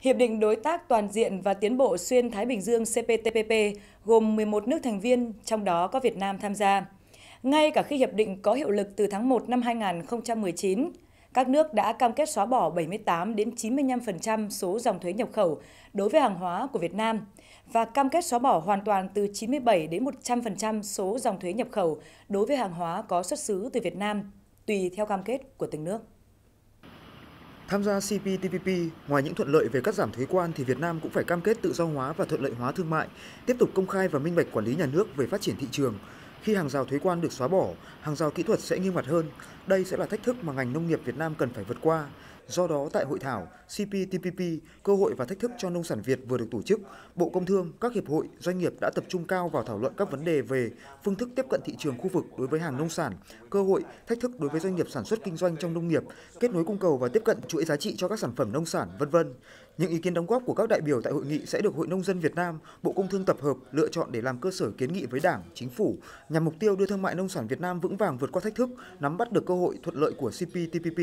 Hiệp định Đối tác Toàn diện và Tiến bộ Xuyên Thái Bình Dương CPTPP gồm 11 nước thành viên, trong đó có Việt Nam tham gia. Ngay cả khi hiệp định có hiệu lực từ tháng 1 năm 2019, các nước đã cam kết xóa bỏ 78 đến 95% số dòng thuế nhập khẩu đối với hàng hóa của Việt Nam và cam kết xóa bỏ hoàn toàn từ 97 đến 100% số dòng thuế nhập khẩu đối với hàng hóa có xuất xứ từ Việt Nam, tùy theo cam kết của từng nước. Tham gia CPTPP, ngoài những thuận lợi về cắt giảm thuế quan thì Việt Nam cũng phải cam kết tự do hóa và thuận lợi hóa thương mại, tiếp tục công khai và minh bạch quản lý nhà nước về phát triển thị trường. Khi hàng rào thuế quan được xóa bỏ, hàng rào kỹ thuật sẽ nghiêm ngặt hơn. Đây sẽ là thách thức mà ngành nông nghiệp Việt Nam cần phải vượt qua. Do đó, tại hội thảo CPTPP, cơ hội và thách thức cho nông sản Việt vừa được tổ chức, Bộ Công Thương, các hiệp hội, doanh nghiệp đã tập trung cao vào thảo luận các vấn đề về phương thức tiếp cận thị trường khu vực đối với hàng nông sản, cơ hội, thách thức đối với doanh nghiệp sản xuất kinh doanh trong nông nghiệp, kết nối cung cầu và tiếp cận chuỗi giá trị cho các sản phẩm nông sản, vân vân. Những ý kiến đóng góp của các đại biểu tại hội nghị sẽ được Hội nông dân Việt Nam, Bộ Công Thương tập hợp lựa chọn để làm cơ sở kiến nghị với Đảng, Chính phủ nhằm mục tiêu đưa thương mại nông sản Việt Nam vững vàng vượt qua thách thức, nắm bắt được cơ hội thuận lợi của CPTPP.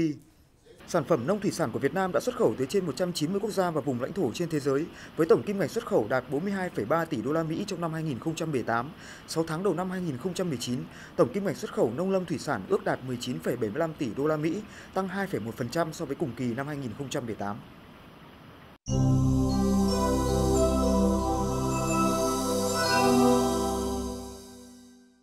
Sản phẩm nông thủy sản của Việt Nam đã xuất khẩu tới trên 190 quốc gia và vùng lãnh thổ trên thế giới với tổng kim ngạch xuất khẩu đạt 42,3 tỷ đô la Mỹ trong năm 2018. 6 tháng đầu năm 2019, tổng kim ngạch xuất khẩu nông lâm thủy sản ước đạt 19,75 tỷ đô la Mỹ, tăng 2,1% so với cùng kỳ năm 2018.